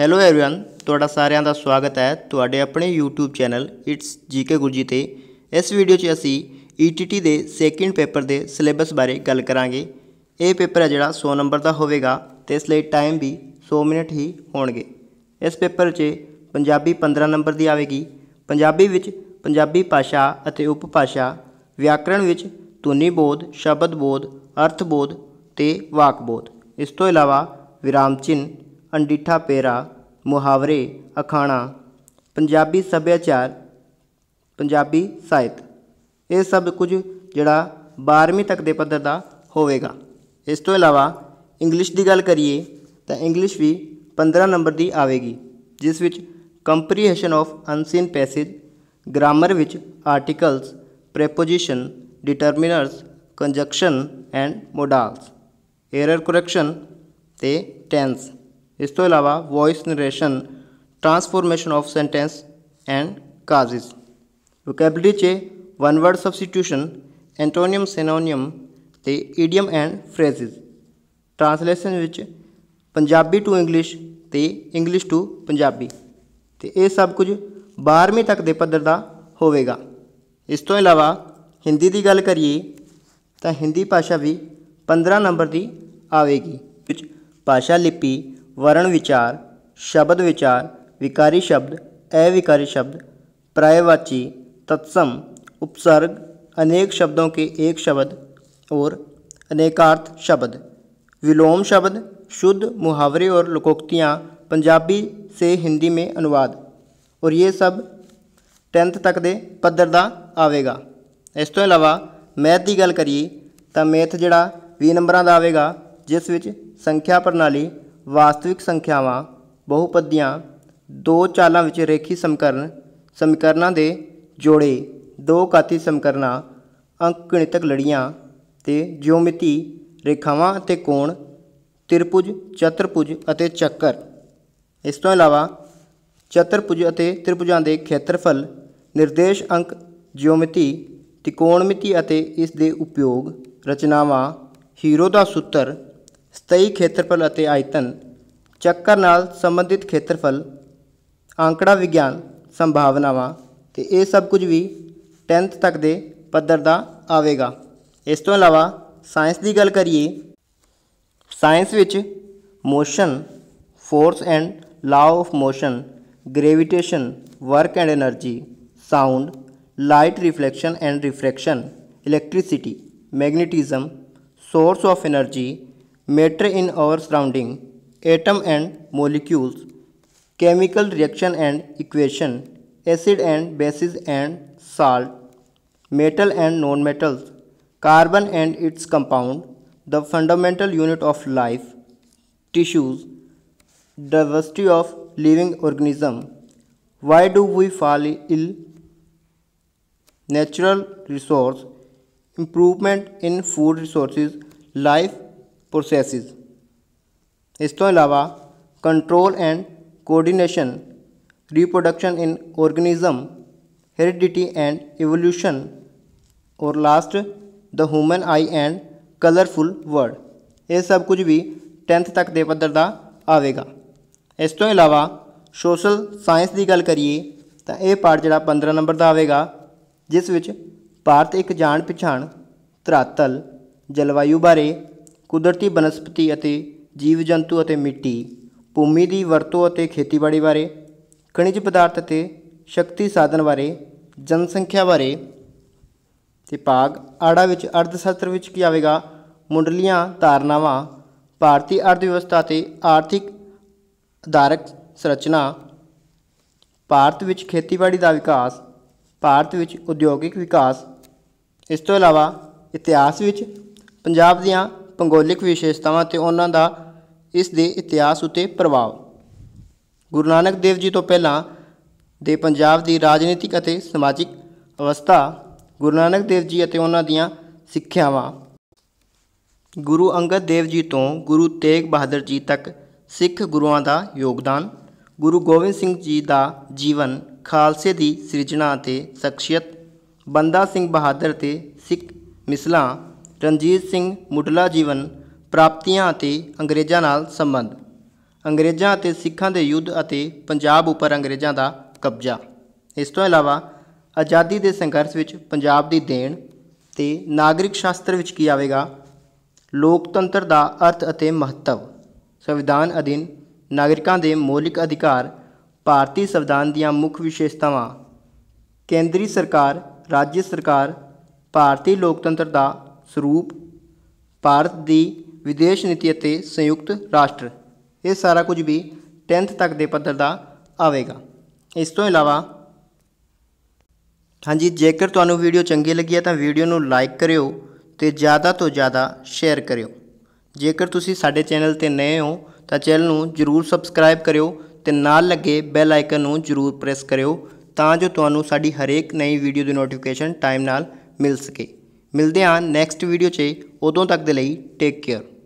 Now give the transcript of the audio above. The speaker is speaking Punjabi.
ਹੈਲੋ एवरीवन ਤੁਹਾਡਾ ਸਾਰਿਆਂ ਦਾ ਸਵਾਗਤ ਹੈ ਤੁਹਾਡੇ ਆਪਣੇ YouTube channel it's GK Guruji ਤੇ ਇਸ ਵੀਡੀਓ 'ਚ ਅਸੀਂ ETT ਦੇ ਸੈਕਿੰਡ ਪੇਪਰ ਦੇ ਸਿਲੇਬਸ ਬਾਰੇ ਗੱਲ ਕਰਾਂਗੇ ਇਹ ਪੇਪਰ ਹੈ ਜਿਹੜਾ 100 ਨੰਬਰ ਦਾ ਹੋਵੇਗਾ ਤੇ ਇਸ ਲਈ ਟਾਈਮ ਵੀ 100 ਮਿੰਟ ਹੀ ਹੋਣਗੇ ਇਸ ਪੇਪਰ 'ਚ ਪੰਜਾਬੀ 15 ਨੰਬਰ ਦੀ ਆਵੇਗੀ ਪੰਜਾਬੀ ਵਿੱਚ ਪੰਜਾਬੀ ਭਾਸ਼ਾ ਅਤੇ ਉਪਭਾਸ਼ਾ ਵਿਆਕਰਣ ਵਿੱਚ ਧੁਨੀ ਬੋਧ ਸ਼ਬਦ ਬੋਧ ਅਰਥ ਬੋਧ ਤੇ ਵਾਕ ਬੋਧ ਇਸ ਤੋਂ ਇਲਾਵਾ ਵਿਰਾਮ ਚਿੰਨ ਅੰਡੀਠਾ ਪੇਰਾ ਮੁਹਾਵਰੇ ਅਖਾਣਾ ਪੰਜਾਬੀ ਸੱਭਿਆਚਾਰ ਪੰਜਾਬੀ ਸਾਹਿਤ ਇਹ ਸਭ ਕੁਝ ਜਿਹੜਾ 12ਵੀਂ ਤੱਕ ਦੇ ਪੱਧਰ ਦਾ ਹੋਵੇਗਾ ਇਸ ਤੋਂ ਇਲਾਵਾ ਇੰਗਲਿਸ਼ ਦੀ ਗੱਲ ਕਰੀਏ ਤਾਂ ਇੰਗਲਿਸ਼ ਵੀ 15 ਨੰਬਰ ਦੀ ਆਵੇਗੀ ਜਿਸ ਵਿੱਚ comprehension of unseen passage grammar ਵਿੱਚ articles preposition determiners conjunction and modals error correction ਤੇ ਟੈਂਸ ਇਸ ਤੋਂ ਇਲਾਵਾ voice narration transformation of sentence and clauses vocabulary 'ਚ one word substitution antonym synonym ਤੇ ਈਡੀਅਮ ਐਂਡ ਫਰੇਜ਼ਿਸ ਟਰਾਂਸਲੇਸ਼ਨ ਵਿੱਚ ਪੰਜਾਬੀ ਟੂ ਇੰਗਲਿਸ਼ ਤੇ ਇੰਗਲਿਸ਼ ਟੂ ਪੰਜਾਬੀ ਤੇ ਇਹ ਸਭ ਕੁਝ 12ਵੀਂ ਤੱਕ ਦੇ ਪੱਧਰ ਦਾ ਹੋਵੇਗਾ ਇਸ ਤੋਂ ਇਲਾਵਾ ਹਿੰਦੀ ਦੀ ਗੱਲ ਕਰੀਏ ਤਾਂ ਹਿੰਦੀ ਭਾਸ਼ਾ ਵੀ 15 ਨੰਬਰ ਦੀ ਆਵੇਗੀ ਵਿੱਚ ਭਾਸ਼ਾ ਲਿਪੀ ਵਰਣ ਵਿਚਾਰ ਸ਼ਬਦ ਵਿਚਾਰ ਵਿਕਾਰੀ ਸ਼ਬਦ ਅਵਿਕਾਰੀ ਸ਼ਬਦ पर्यायवाची तत्सम उपसर्ग अनेक शब्दों के एक शब्द और अनेकार्थ शब्द विलोम शब्द शुद्ध मुहावरे और ਲੋਕੋਕਤੀਆਂ पंजाबी से हिंदी में अनुवाद और ये सब 10th ਤੱਕ ਦੇ ਪੱਧਰ ਦਾ ਆਵੇਗਾ ਇਸ ਤੋਂ ਇਲਾਵਾ ਮੈਥ ਦੀ ਗੱਲ ਕਰੀਏ ਤਾਂ ਮੈਥ ਜਿਹੜਾ 20 ਨੰਬਰਾਂ ਦਾ ਆਵੇਗਾ ਜਿਸ ਵਿੱਚ ਸੰਖਿਆ ਪ੍ਰਣਾਲੀ ਵਾਸਤਵਿਕ ਸੰਖਿਆਵਾਂ ਬਹੁਪਦੀਆਂ ਦੋ ਚਾਲਾਂ ਵਿੱਚ ਰੇਖੀ ਸਮਕਰਨ ਸਮੀਕਰਨਾਂ ਦੇ ਜੋੜੇ ਦੋ ਘਾਤੀ ਅੰਕ ਅੰਕਗਣਿਤਕ ਲੜੀਆਂ ਤੇ ਜਿਓਮਿਤੀ ਰੇਖਾਵਾਂ ਅਤੇ ਕੋਣ ਤ੍ਰਿਪੁਜ ਚਤੁਰਪੁਜ ਅਤੇ ਚੱਕਰ ਇਸ ਤੋਂ ਇਲਾਵਾ ਚਤੁਰਪੁਜ ਅਤੇ ਤ੍ਰਿਪੁਜਾਂ ਦੇ ਖੇਤਰਫਲ ਨਿਰਦੇਸ਼ ਅੰਕ ਜਿਓਮਿਤੀ ਤਿਕੋਣਮਿਤੀ ਅਤੇ ਇਸ ਦੇ ਉਪਯੋਗ ਰਚਨਾਵਾਂ ਹੀਰੋ ਦਾ ਸੂਤਰ ਸਤਈ ਖੇਤਰਫਲ ਅਤੇ ਆਇਤਨ ਚੱਕਰ ਨਾਲ ਸੰਬੰਧਿਤ ਖੇਤਰਫਲ ਅੰਕੜਾ ਵਿਗਿਆਨ ਸੰਭਾਵਨਾਵਾਂ ਤੇ ਇਹ ਸਭ ਕੁਝ ਵੀ 10th ਤੱਕ ਦੇ ਪੱਧਰ ਦਾ ਆਵੇਗਾ ਇਸ ਤੋਂ ਇਲਾਵਾ ਸਾਇੰਸ ਦੀ ਗੱਲ ਕਰੀਏ ਸਾਇੰਸ ਵਿੱਚ motion force and law of motion gravitation work and energy sound light reflection and refraction electricity magnetism source of energy matter in our surrounding, atom and molecules, chemical reaction and equation, acid and bases and salt, metal and non-metals, carbon and its compound, the fundamental unit of life, tissues, diversity of living organism, why do we fall ill, natural resource, improvement in food resources, life processes ਇਸ ਤੋਂ ਇਲਾਵਾ control and coordination reproduction in organism heredity and evolution ਔਰ last the human eye and colourful world ਇਹ ਸਭ ਕੁਝ ਵੀ 10th ਤੱਕ ਦੇ ਪੱਧਰ ਦਾ ਆਵੇਗਾ ਇਸ ਤੋਂ ਇਲਾਵਾ ਸੋਸ਼ਲ ਸਾਇੰਸ ਦੀ ਗੱਲ ਕਰੀਏ ਤਾਂ ਇਹ ਪਾਰਟ ਜਿਹੜਾ 15 ਨੰਬਰ ਦਾ ਆਵੇਗਾ ਜਿਸ ਵਿੱਚ ਭਾਰਤ ਇੱਕ ਜਾਣ ਪਛਾਣ ਤਰਾਤਲ ਜਲਵਾਯੂ ਬਾਰੇ ਕੁਦਰਤੀ ਬਨਸਪਤੀ ਅਤੇ ਜੀਵ ਜੰਤੂ ਅਤੇ ਮਿੱਟੀ ਭੂਮੀ ਦੀ ਵਰਤੋਂ ਅਤੇ ਖੇਤੀਬਾੜੀ ਬਾਰੇ ਖਣਿਜ ਪਦਾਰਥ ਅਤੇ ਸ਼ਕਤੀ ਸਾਧਨ ਬਾਰੇ ਜਨਸੰਖਿਆ ਬਾਰੇ ਤੇ ਭਾਗ ਆੜਾ ਵਿੱਚ ਅਰਥਸ਼ਾਸਤਰ ਵਿੱਚ ਕੀ ਆਵੇਗਾ ਮੁੰਡਲੀਆਂ ਧਾਰਨਾਵਾਂ ਭਾਰਤੀ ਅਰਥ ਵਿਵਸਥਾ ਤੇ ਆਰਥਿਕ ਆਧਾਰਕ ਸਰਚਨਾ ਭਾਰਤ ਵਿੱਚ ਖੇਤੀਬਾੜੀ ਦਾ ਵਿਕਾਸ ਭਾਰਤ ਵਿੱਚ ਉਦਯੋਗਿਕ ਵਿਕਾਸ ਇਸ ਤੋਂ ਇਲਾਵਾ ਇਤਿਹਾਸ ਵਿੱਚ ਪੰਜਾਬ ਦੀਆਂ ਭੂਗੋਲਿਕ ਵਿਸ਼ੇਸ਼ਤਾਵਾਂ ਤੇ ਉਹਨਾਂ ਦਾ ਇਸ ਦੇ ਇਤਿਹਾਸ ਉਤੇ ਪ੍ਰਭਾਵ ਗੁਰੂ ਨਾਨਕ ਦੇਵ ਜੀ ਤੋਂ ਪਹਿਲਾਂ ਦੇ ਪੰਜਾਬ ਦੀ ਰਾਜਨੀਤਿਕ ਅਤੇ ਸਮਾਜਿਕ ਅਵਸਥਾ ਗੁਰੂ ਨਾਨਕ ਦੇਵ ਜੀ ਅਤੇ ਉਹਨਾਂ ਦੀਆਂ ਸਿੱਖਿਆਵਾਂ ਗੁਰੂ ਅੰਗਦ ਦੇਵ ਜੀ ਤੋਂ ਗੁਰੂ ਤੇਗ ਬਹਾਦਰ ਜੀ ਤੱਕ ਸਿੱਖ ਗੁਰੂਆਂ ਦਾ ਯੋਗਦਾਨ ਗੁਰੂ ਗੋਬਿੰਦ ਸਿੰਘ ਜੀ ਦਾ ਜੀਵਨ ਖਾਲਸੇ ਦੀ ਸਿਰਜਣਾ ਅਤੇ ਸ਼ਖਸੀਅਤ ਬੰਦਾ ਸਿੰਘ ਬਹਾਦਰ ਤੇ ਸਿੱਖ ਮਿਸਲਾਂ ਰਣਜੀਤ ਸਿੰਘ ਮੁੱਢਲਾ ਜੀਵਨ ਪ੍ਰਾਪਤੀਆਂ ਅਤੇ ਅੰਗਰੇਜ਼ਾਂ ਨਾਲ ਸੰਬੰਧ ਅੰਗਰੇਜ਼ਾਂ ਅਤੇ ਸਿੱਖਾਂ ਦੇ ਯੁੱਧ ਅਤੇ ਪੰਜਾਬ ਉੱਪਰ ਅੰਗਰੇਜ਼ਾਂ ਦਾ ਕਬਜ਼ਾ ਇਸ ਤੋਂ ਇਲਾਵਾ ਆਜ਼ਾਦੀ ਦੇ ਸੰਘਰਸ਼ ਵਿੱਚ ਪੰਜਾਬ ਦੀ ਦੇਣ ਤੇ ਨਾਗਰਿਕ ਸ਼ਾਸਤਰ ਵਿੱਚ ਕੀ ਆਵੇਗਾ ਲੋਕਤੰਤਰ ਦਾ ਅਰਥ ਅਤੇ ਮਹੱਤਵ ਸੰਵਿਧਾਨ ਅਧੀਨ ਨਾਗਰਿਕਾਂ ਦੇ ਮੌਲਿਕ ਅਧਿਕਾਰ ਭਾਰਤੀ ਸੰਵਿਧਾਨ ਦੀਆਂ ਮੁੱਖ ਵਿਸ਼ੇਸ਼ਤਾਵਾਂ ਕੇਂਦਰੀ ਸਰਕਾਰ ਰਾਜ ਸਰਕਾਰ ਭਾਰਤੀ ਲੋਕਤੰਤਰ ਦਾ ਸਰੂਪ ਭਾਰਤ ਦੀ ਵਿਦੇਸ਼ ਨੀਤੀ ਅਤੇ ਸੰਯੁਕਤ ਰਾਸ਼ਟਰ ਇਹ ਸਾਰਾ ਕੁਝ ਵੀ 10th ਤੱਕ ਦੇ ਪੱਧਰ ਦਾ ਆਵੇਗਾ ਇਸ ਤੋਂ ਇਲਾਵਾ ਹਾਂਜੀ ਜੇਕਰ ਤੁਹਾਨੂੰ ਵੀਡੀਓ ਚੰਗੀ ਲੱਗੀ ਹੈ ਤਾਂ ਵੀਡੀਓ ਨੂੰ ਲਾਈਕ ਕਰਿਓ ਤੇ ਜ਼ਿਆਦਾ ਤੋਂ ਜ਼ਿਆਦਾ ਸ਼ੇਅਰ ਕਰਿਓ ਜੇਕਰ ਤੁਸੀਂ ਸਾਡੇ ਚੈਨਲ ਤੇ ਨਏ ਹੋ ਤਾਂ ਚੈਨਲ ਨੂੰ ਜਰੂਰ ਸਬਸਕ੍ਰਾਈਬ ਕਰਿਓ ਤੇ ਨਾਲ ਲੱਗੇ ਬੈਲ ਆਈਕਨ ਨੂੰ ਜਰੂਰ ਪ੍ਰੈਸ ਕਰਿਓ ਤਾਂ ਜੋ ਤੁਹਾਨੂੰ ਸਾਡੀ ਹਰੇਕ ਨਈ ਵੀਡੀਓ ਦੀ ਨੋਟੀਫਿਕੇਸ਼ਨ ਟਾਈਮ ਨਾਲ ਮਿਲ ਸਕੇ ਮਿਲਦੇ ਹਾਂ ਨੈਕਸਟ ਵੀਡੀਓ 'ਚ ਉਦੋਂ ਤੱਕ ਦੇ ਲਈ ਟੇਕ ਕੇਅਰ